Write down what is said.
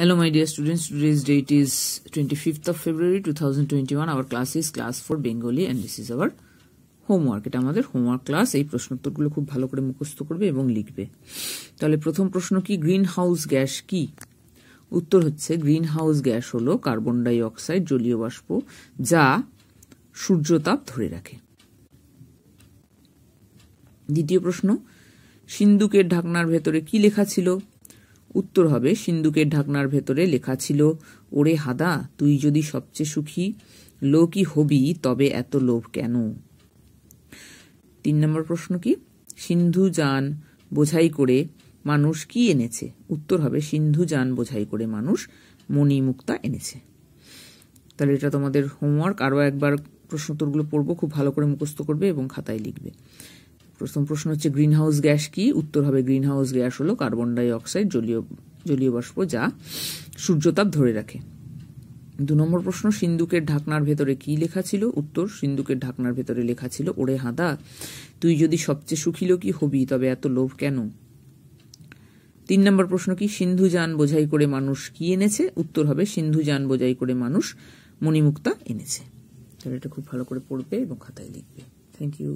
Hello my dear students, today's date is 25th of February 2021, our class is class for Bengali and this is our homework এটা আমাদের homework class এই প্রশ্ন উত্তরগুলো খুব ভালো করে মুখস্থ করবে এবং লিখবে তাহলে প্রথম প্রশ্ন কি গ্রিন হাউস গ্যাস কি উত্তর হচ্ছে গ্রিন হাউস গ্যাস হলো কার্বন ডাই অক্সাইড জলীয় বাষ্প যা সূর্যতাপ ধরে রাখে দ্বিতীয় প্রশ্ন সিন্ধুকের ঢাকনার ভেতরে কি লেখা ছিল উত্তর হবে সিন্ধুকের ঢাকনার ভেতরে লেখা ছিল ওরে হাদা তুই যদি সবচেয়ে সুখী লোকই হবি তবে এত লোভ কেন তিন নম্বর প্রশ্ন কি সিন্ধু যান বোঝাই করে মানুষ কি এনেছে উত্তর হবে সিন্ধু যান বোঝাই করে মানুষ মণি মুক্তা এনেছে তাহলে এটা তোমাদের হোমওয়ার্ক আরও একবার প্রশ্ন পড়বো খুব ভালো করে মুখস্থ করবে এবং খাতায় লিখবে প্রথম প্রশ্ন হচ্ছে গ্রিনহাউস গ্যাস কি উত্তর হবে গ্রিনহাউস গ্যাস হলো কার্বন ডাই অক্সাইড জলীয় জলীয় বাষ্প যা সূর্যতাপ ধরে রাখে দু নম্বর প্রশ্ন সিন্ধুকের ঢাকনার ভেতরে কি লেখা ছিল উত্তর সিন্ধুকের ঢাকনার ভেতরে লেখা ছিল ওরে হাঁদা তুই যদি সবচেয়ে সুখী লোকই হবি তবে এত লোভ কেন তিন নম্বর প্রশ্ন কি সিন্ধু যান বোঝাই করে মানুষ কি এনেছে উত্তর হবে সিন্ধু যান বোঝাই করে মানুষ মণিমুক্তা এনেছে তাহলে এটা খুব ভালো করে পড়বে এবং খাতায় লিখবে থ্যাংক ইউ